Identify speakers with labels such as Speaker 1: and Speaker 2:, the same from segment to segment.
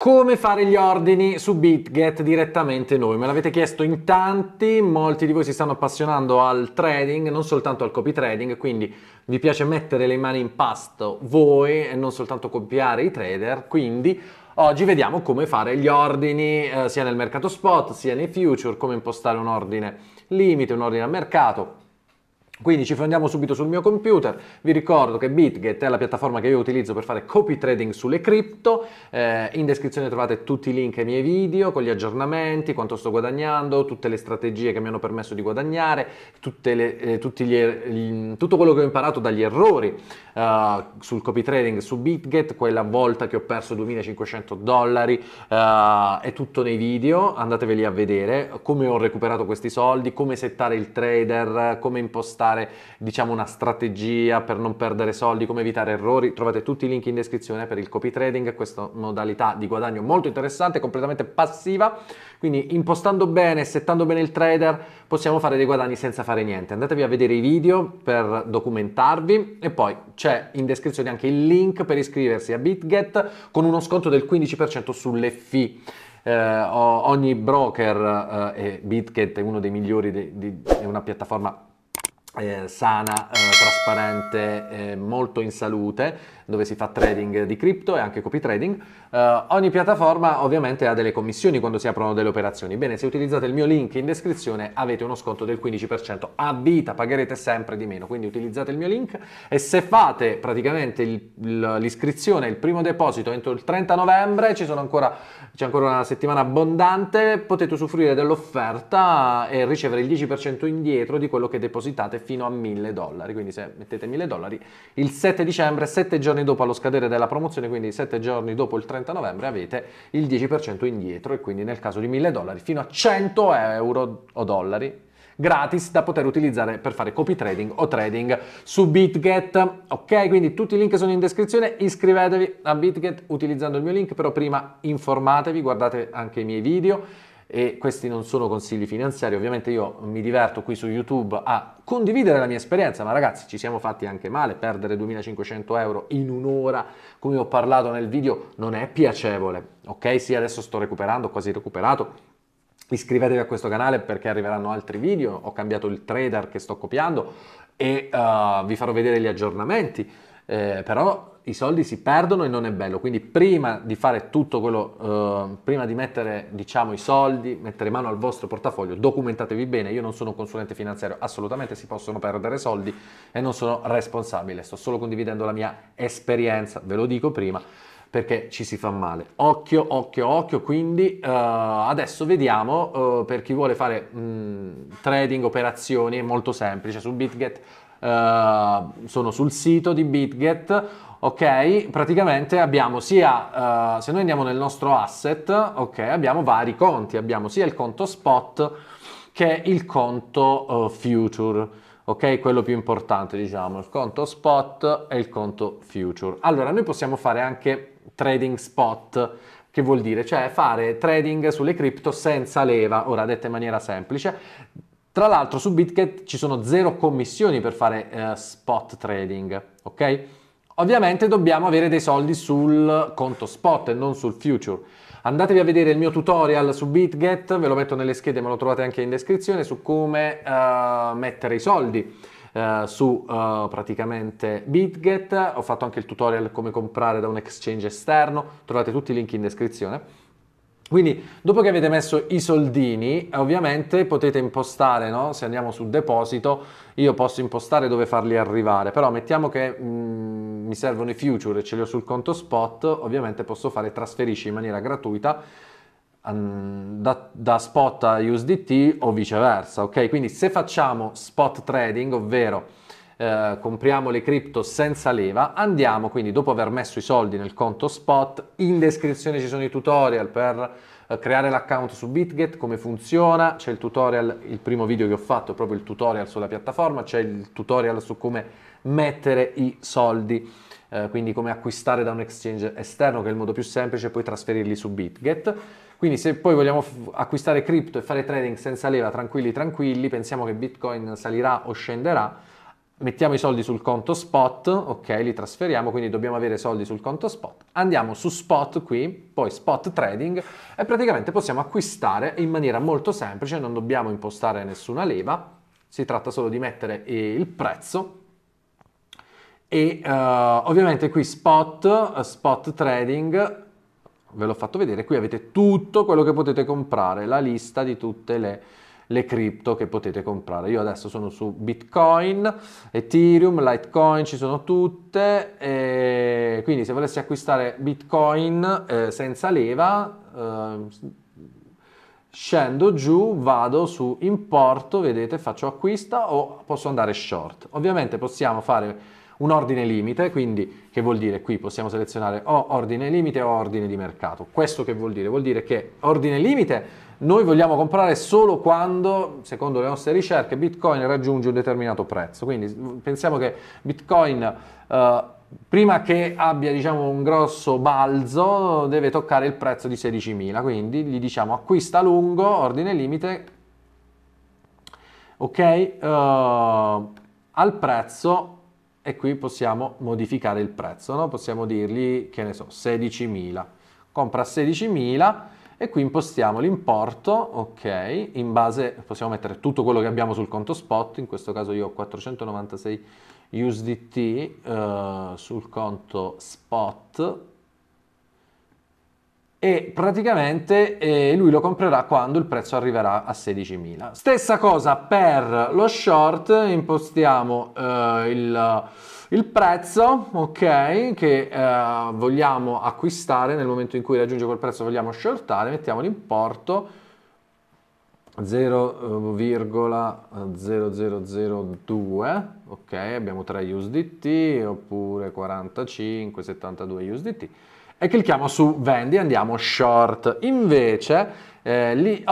Speaker 1: Come fare gli ordini su BitGet direttamente noi? Me l'avete chiesto in tanti, molti di voi si stanno appassionando al trading, non soltanto al copy trading, quindi vi piace mettere le mani in pasto voi e non soltanto copiare i trader, quindi oggi vediamo come fare gli ordini eh, sia nel mercato spot sia nei future, come impostare un ordine limite, un ordine a mercato, quindi ci fondiamo subito sul mio computer, vi ricordo che BitGet è la piattaforma che io utilizzo per fare copy trading sulle cripto, eh, in descrizione trovate tutti i link ai miei video con gli aggiornamenti, quanto sto guadagnando, tutte le strategie che mi hanno permesso di guadagnare, le, eh, er-, gli, tutto quello che ho imparato dagli errori eh, sul copy trading su BitGet, quella volta che ho perso 2500 dollari, eh, è tutto nei video, andateveli a vedere come ho recuperato questi soldi, come settare il trader, come impostare fare diciamo una strategia per non perdere soldi, come evitare errori, trovate tutti i link in descrizione per il copy trading, questa modalità di guadagno molto interessante, completamente passiva, quindi impostando bene, settando bene il trader possiamo fare dei guadagni senza fare niente. Andatevi a vedere i video per documentarvi e poi c'è in descrizione anche il link per iscriversi a BitGet con uno sconto del 15% sulle fee. Eh, ogni broker eh, e BitGet è uno dei migliori, di, di, è una piattaforma eh, sana, eh, trasparente, eh, molto in salute, dove si fa trading di cripto e anche copy trading. Eh, ogni piattaforma ovviamente ha delle commissioni quando si aprono delle operazioni. Bene, se utilizzate il mio link in descrizione avete uno sconto del 15%. A vita pagherete sempre di meno, quindi utilizzate il mio link e se fate praticamente il, l'iscrizione, il primo deposito entro il 30 novembre, ancora, c'è ancora una settimana abbondante, potete usufruire dell'offerta e ricevere il 10% indietro di quello che depositate pagate fino a 1000 dollari, quindi se mettete 1000 dollari il 7 dicembre, 7 giorni dopo lo scadere della promozione, quindi 7 giorni dopo il 30 novembre avete il 10% indietro e quindi nel caso di 1000 dollari fino a 100 euro o dollari gratis da poter utilizzare per fare copy trading o trading su BitGet. Ok, quindi tutti i link sono in descrizione, iscrivetevi a BitGet utilizzando il mio link, però prima informatevi, guardate anche i miei video e questi non sono consigli finanziari, ovviamente io mi diverto qui su YouTube a condividere la mia esperienza, ma ragazzi ci siamo fatti anche male, perdere 2500 euro in un'ora, come ho parlato nel video, non è piacevole, ok? Sì, adesso sto recuperando, quasi recuperato, iscrivetevi a questo canale perché arriveranno altri video, ho cambiato il trader che sto copiando e uh, vi farò vedere gli aggiornamenti eh, però i soldi si perdono e non è bello, quindi prima di fare tutto quello, eh, prima di mettere diciamo, i soldi, mettere mano al vostro portafoglio, documentatevi bene, io non sono un consulente finanziario, assolutamente si possono perdere soldi e non sono responsabile, sto solo condividendo la mia esperienza, ve lo dico prima, perché ci si fa male. Occhio, occhio, occhio, quindi eh, adesso vediamo eh, per chi vuole fare mh, mm, trading, operazioni, è molto semplice, su BitGet eh, sono sul sito di BitGet, ok? Praticamente abbiamo sia, uh, se noi andiamo nel nostro asset, ok, abbiamo vari conti, abbiamo sia il conto spot che il conto uh, future. Ok, quello più importante diciamo, il conto spot e il conto future. Allora, noi possiamo fare anche trading spot, che vuol dire? Cioè fare trading sulle cripto senza leva, ora detta in maniera semplice, tra l'altro su BitGet ci sono zero commissioni per fare eh, spot trading, ok? Ovviamente dobbiamo avere dei soldi sul conto spot e non sul future. Andatevi a vedere il mio tutorial su BitGet, ve lo metto nelle schede ma lo trovate anche in descrizione su come eh, mettere i soldi. Eh, su eh, praticamente BitGet ho fatto anche il tutorial come comprare da un exchange esterno trovate tutti i link in descrizione quindi dopo che avete messo i soldini, ovviamente potete impostare, no? se andiamo su deposito, io posso impostare dove farli arrivare, però mettiamo che mm, mi servono i future e ce li ho sul conto spot, ovviamente posso fare trasferisci in maniera gratuita um, da, da spot a USDT o viceversa, ok? Quindi se facciamo spot trading, ovvero eh, compriamo le cripto senza leva, andiamo quindi dopo aver messo i soldi nel conto spot, in descrizione ci sono i tutorial per eh, creare l'account su BitGet, come funziona, c'è il tutorial, il primo video che ho fatto è proprio il tutorial sulla piattaforma, c'è il tutorial su come mettere i soldi. Eh, quindi come acquistare da un exchange esterno che è il modo più semplice e poi trasferirli su BitGet. Quindi se poi vogliamo f- acquistare cripto e fare trading senza leva tranquilli tranquilli, pensiamo che Bitcoin salirà o scenderà, mettiamo i soldi sul conto spot, ok, li trasferiamo, quindi dobbiamo avere soldi sul conto spot. Andiamo su spot qui, poi spot trading e praticamente possiamo acquistare in maniera molto semplice, non dobbiamo impostare nessuna leva, si tratta solo di mettere eh, il prezzo e uh, ovviamente qui spot, spot trading, ve l'ho fatto vedere, qui avete tutto quello che potete comprare, la lista di tutte le le cripto che potete comprare. Io adesso sono su Bitcoin, Ethereum, Litecoin, ci sono tutte, e quindi se volessi acquistare Bitcoin eh, senza leva... Eh, scendo giù, vado su importo, vedete, faccio acquista o posso andare short. Ovviamente possiamo fare un ordine limite, quindi che vuol dire qui possiamo selezionare o ordine limite o ordine di mercato. Questo che vuol dire? Vuol dire che ordine limite noi vogliamo comprare solo quando, secondo le nostre ricerche, Bitcoin raggiunge un determinato prezzo. Quindi pensiamo che Bitcoin eh, prima che abbia diciamo, un grosso balzo deve toccare il prezzo di 16.000, quindi gli diciamo acquista lungo, ordine limite, ok, eh, al prezzo e qui possiamo modificare il prezzo, no? possiamo dirgli che ne so 16.000, compra 16.000 e qui impostiamo l'importo, ok, in base possiamo mettere tutto quello che abbiamo sul conto spot, in questo caso io ho 496 USDT eh, sul conto spot e praticamente eh, lui lo comprerà quando il prezzo arriverà a 16.000. Stessa cosa per lo short, impostiamo eh, il, il, prezzo, ok, che eh, vogliamo acquistare nel momento in cui raggiunge quel prezzo vogliamo shortare, mettiamo l'importo 0,0002, eh, ok, abbiamo 3 USDT oppure 45, 72 USDT e clicchiamo su vendi e andiamo short. Invece eh, lì,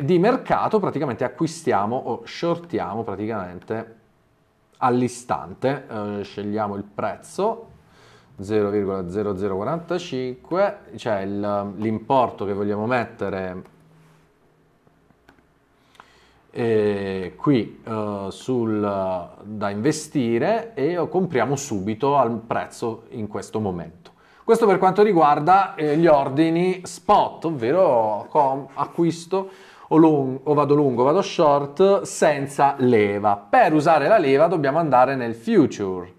Speaker 1: di mercato praticamente acquistiamo o shortiamo praticamente all'istante, eh, scegliamo il prezzo 0,0045, cioè l'importo che vogliamo mettere eh, qui eh, sul, da investire e compriamo subito al prezzo in questo momento. Questo per quanto riguarda eh, gli ordini spot, ovvero com, acquisto o, lungo, o vado lungo, vado short senza leva. Per usare la leva dobbiamo andare nel future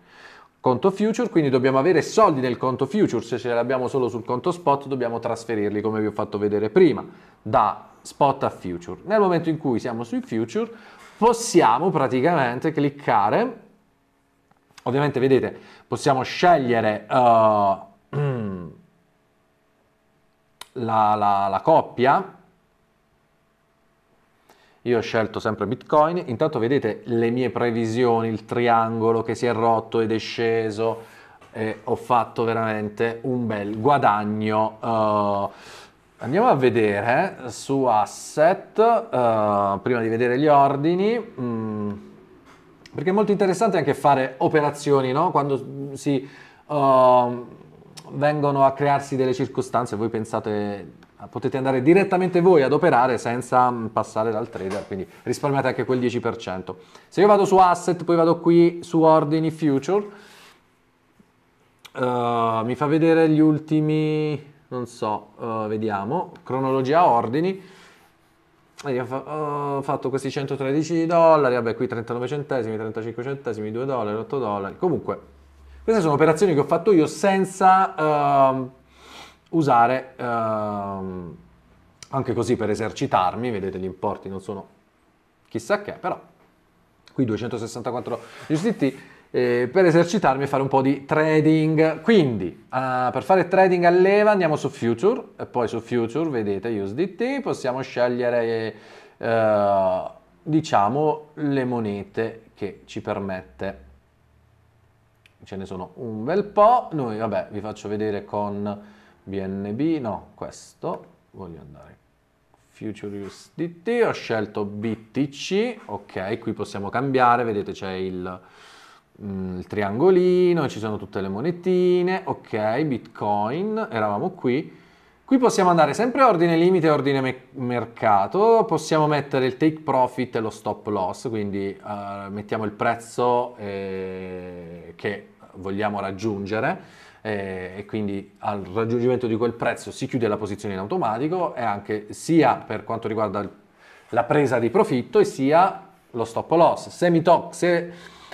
Speaker 1: conto future, quindi dobbiamo avere soldi nel conto future, se ce li abbiamo solo sul conto spot dobbiamo trasferirli come vi ho fatto vedere prima, da spot a future. Nel momento in cui siamo sui future possiamo praticamente cliccare, ovviamente vedete possiamo scegliere uh, la, la, la coppia, io ho scelto sempre Bitcoin, intanto vedete le mie previsioni, il triangolo che si è rotto ed è sceso, e ho fatto veramente un bel guadagno. Uh, andiamo a vedere eh, su asset, uh, prima di vedere gli ordini, mh, mm. perché è molto interessante anche fare operazioni, no? quando si... Uh, vengono a crearsi delle circostanze, voi pensate, potete andare direttamente voi ad operare senza mm, passare dal trader, quindi risparmiate anche quel 10%. Se io vado su asset, poi vado qui su ordini future, uh, mi fa vedere gli ultimi, non so, uh, vediamo, cronologia ordini, eh, ho fatto questi 113 dollari, vabbè qui 39 centesimi, 35 centesimi, 2 dollari, 8 dollari, comunque queste sono operazioni che ho fatto io senza uh, usare, uh, anche così per esercitarmi, vedete gli importi non sono chissà che, però qui 264 USDT eh, per esercitarmi e fare un po' di trading. Quindi, uh, per fare trading a leva andiamo su Future, e poi su Future, vedete, USDT, possiamo scegliere, eh, diciamo, le monete che ci permette ce ne sono un bel po', noi vabbè vi faccio vedere con BNB, no questo, voglio andare Future USDT, ho scelto BTC, ok qui possiamo cambiare, vedete c'è il, mm, il triangolino, ci sono tutte le monetine, ok Bitcoin, eravamo qui, Qui possiamo andare sempre ordine limite, ordine me- mercato, possiamo mettere il take profit e lo stop loss, quindi uh, mettiamo il prezzo eh, che vogliamo raggiungere eh, e quindi al raggiungimento di quel prezzo si chiude la posizione in automatico e anche sia per quanto riguarda la presa di profitto e sia lo stop loss. Se mi, to- se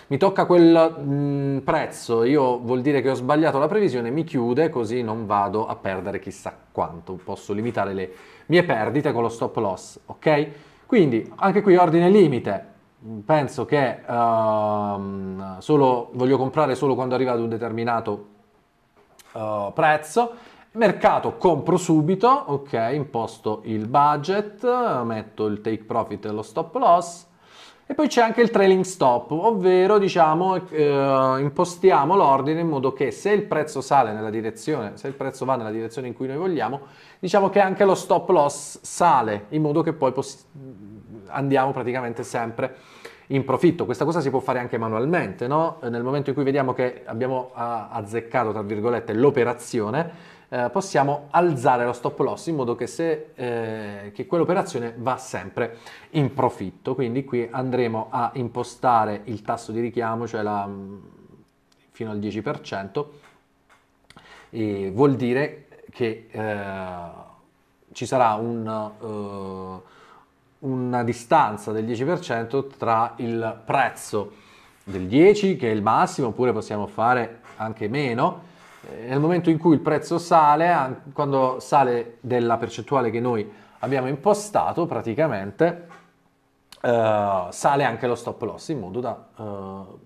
Speaker 1: mi tocca quel mh, mm, prezzo, io vuol dire che ho sbagliato la previsione, mi chiude così non vado a perdere chissà quanto, posso limitare le mie perdite con lo stop loss, ok? Quindi anche qui ordine limite, Mm, penso che uh, solo, voglio comprare solo quando arriva ad un determinato uh, prezzo. Mercato compro subito, ok, imposto il budget, metto il take profit e lo stop loss e poi c'è anche il trailing stop, ovvero diciamo eh, impostiamo l'ordine in modo che se il prezzo sale nella direzione, se il prezzo va nella direzione in cui noi vogliamo, diciamo che anche lo stop loss sale, in modo che poi andiamo praticamente sempre in profitto. Questa cosa si può fare anche manualmente, no? Nel momento in cui vediamo che abbiamo ah, azzeccato, tra virgolette, l'operazione, eh, possiamo alzare lo stop loss in modo che, se, eh, che quell'operazione va sempre in profitto. Quindi qui andremo a impostare il tasso di richiamo, cioè la, mm, fino al 10%, e vuol dire che eh, ci sarà un... Uh, una distanza del 10% tra il prezzo del 10 che è il massimo oppure possiamo fare anche meno eh, nel momento in cui il prezzo sale, quando sale della percentuale che noi abbiamo impostato praticamente, eh, sale anche lo stop loss in modo da eh,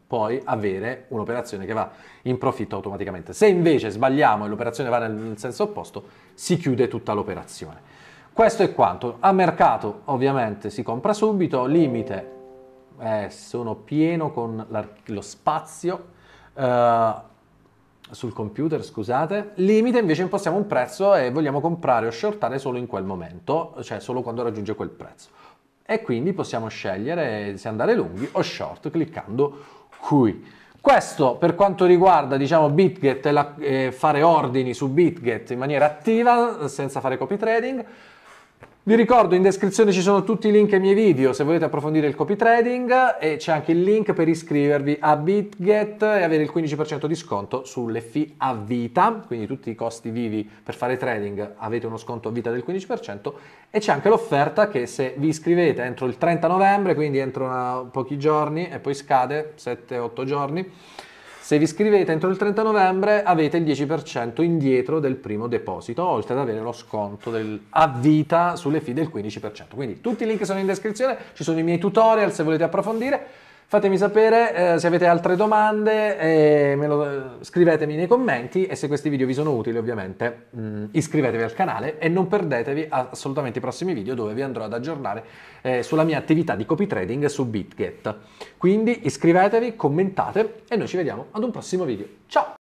Speaker 1: poi avere un'operazione che va in profitto automaticamente. Se invece sbagliamo e l'operazione va nel senso opposto, si chiude tutta l'operazione. Questo è quanto. A mercato ovviamente si compra subito, limite eh, sono pieno con lo spazio. Uh, sul computer, scusate, limite invece impostiamo un prezzo e vogliamo comprare o shortare solo in quel momento, cioè solo quando raggiunge quel prezzo. E quindi possiamo scegliere se andare lunghi o short cliccando qui. Questo per quanto riguarda diciamo, BitGet e eh, fare ordini su BitGet in maniera attiva, senza fare copy trading. Vi ricordo in descrizione ci sono tutti i link ai miei video se volete approfondire il copy trading e c'è anche il link per iscrivervi a BitGet e avere il 15% di sconto sulle fee a vita, quindi tutti i costi vivi per fare trading avete uno sconto a vita del 15% e c'è anche l'offerta che se vi iscrivete entro il 30 novembre, quindi entro una, pochi giorni e poi scade, 7-8 giorni, se vi iscrivete entro il 30 novembre avete il 10% indietro del primo deposito, oltre ad avere lo sconto del, a vita sulle fee del 15%. Quindi tutti i link sono in descrizione, ci sono i miei tutorial se volete approfondire. Fatemi sapere eh, se avete altre domande, eh, lo, eh, scrivetemi nei commenti e se questi video vi sono utili ovviamente mh, mm, iscrivetevi al canale e non perdetevi assolutamente i prossimi video dove vi andrò ad aggiornare eh, sulla mia attività di copy trading su BitGet. Quindi iscrivetevi, commentate e noi ci vediamo ad un prossimo video. Ciao!